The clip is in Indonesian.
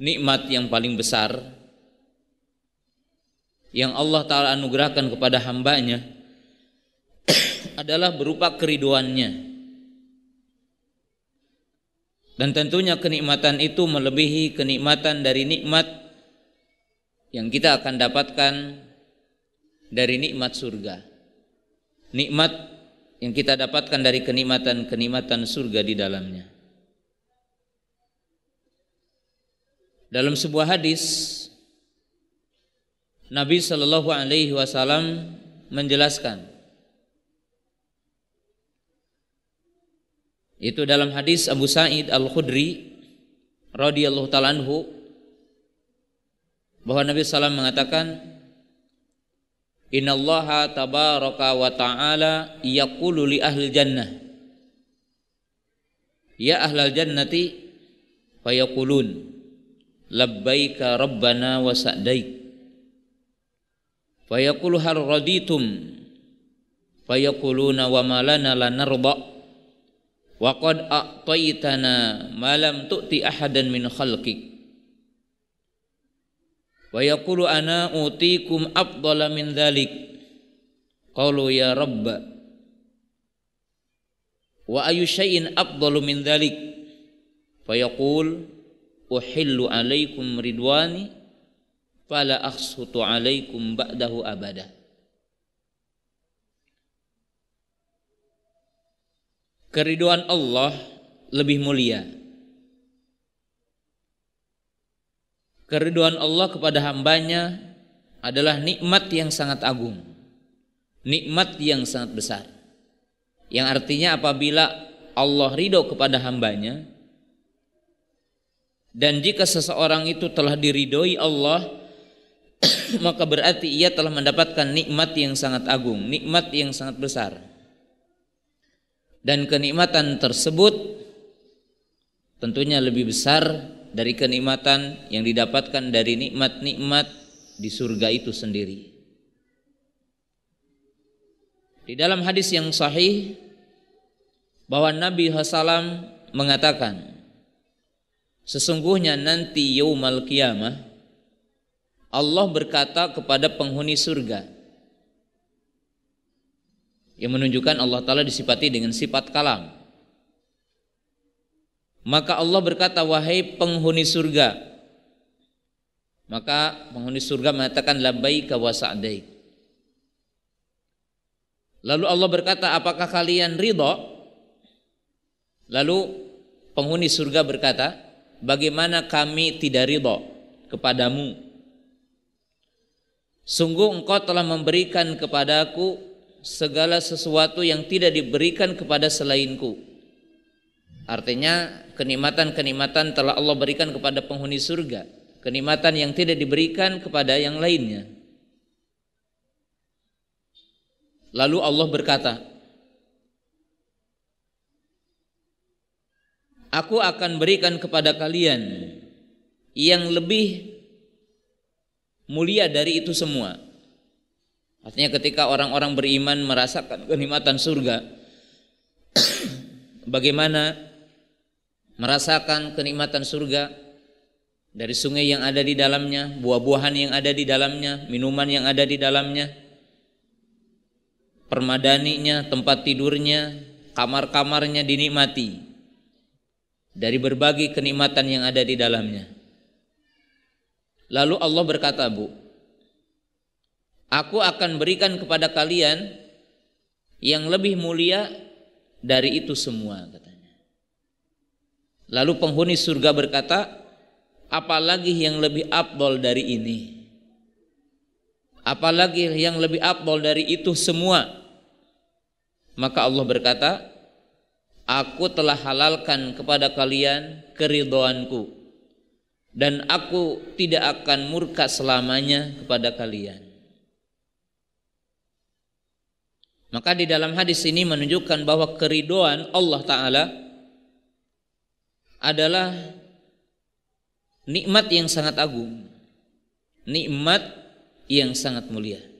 nikmat yang paling besar yang Allah Ta'ala anugerahkan kepada hambanya adalah berupa keriduannya dan tentunya kenikmatan itu melebihi kenikmatan dari nikmat yang kita akan dapatkan dari nikmat surga nikmat yang kita dapatkan dari kenikmatan-kenikmatan surga di dalamnya Dalam sebuah hadis Nabi Shallallahu alaihi wasallam menjelaskan Itu dalam hadis Abu Sa'id Al-Khudri radhiyallahu taala bahwa Nabi Sallam mengatakan Innallaha tabaraka wa ta'ala yaqulu li ahli jannah Ya ahlal jannati fayaqulun labbaika rabbana wa sa'daik fayaqulu har raditum fayaquluna wa malana lanarda wa qad a'taitana ma lam tu'ti ahadan min khalqik wa yaqulu ana utikum afdala min dhalik qalu ya Rabb, wa ayu syai'in afdalu min dhalik fayaqul uhillu alaikum ridwani fala akhsutu alaikum ba'dahu abada Keriduan Allah lebih mulia Keriduan Allah kepada hambanya adalah nikmat yang sangat agung Nikmat yang sangat besar Yang artinya apabila Allah ridho kepada hambanya dan jika seseorang itu telah diridhoi Allah, maka berarti ia telah mendapatkan nikmat yang sangat agung, nikmat yang sangat besar. Dan kenikmatan tersebut tentunya lebih besar dari kenikmatan yang didapatkan dari nikmat-nikmat di surga itu sendiri. Di dalam hadis yang sahih bahwa Nabi SAW mengatakan, Sesungguhnya nanti yaumal qiyamah Allah berkata kepada penghuni surga yang menunjukkan Allah Ta'ala disipati dengan sifat kalam maka Allah berkata wahai penghuni surga maka penghuni surga mengatakan labbaik wa sa'daik lalu Allah berkata apakah kalian ridho lalu penghuni surga berkata bagaimana kami tidak ridho kepadamu. Sungguh engkau telah memberikan kepadaku segala sesuatu yang tidak diberikan kepada selainku. Artinya kenikmatan-kenikmatan telah Allah berikan kepada penghuni surga, kenikmatan yang tidak diberikan kepada yang lainnya. Lalu Allah berkata, Aku akan berikan kepada kalian yang lebih mulia dari itu semua. Artinya ketika orang-orang beriman merasakan kenikmatan surga, bagaimana merasakan kenikmatan surga dari sungai yang ada di dalamnya, buah-buahan yang ada di dalamnya, minuman yang ada di dalamnya, permadaninya, tempat tidurnya, kamar-kamarnya dinikmati dari berbagai kenikmatan yang ada di dalamnya. Lalu Allah berkata, "Bu, aku akan berikan kepada kalian yang lebih mulia dari itu semua," katanya. Lalu penghuni surga berkata, "Apalagi yang lebih abdol dari ini? Apalagi yang lebih abdol dari itu semua?" Maka Allah berkata, Aku telah halalkan kepada kalian keridoanku dan aku tidak akan murka selamanya kepada kalian. Maka di dalam hadis ini menunjukkan bahwa keridoan Allah taala adalah nikmat yang sangat agung, nikmat yang sangat mulia.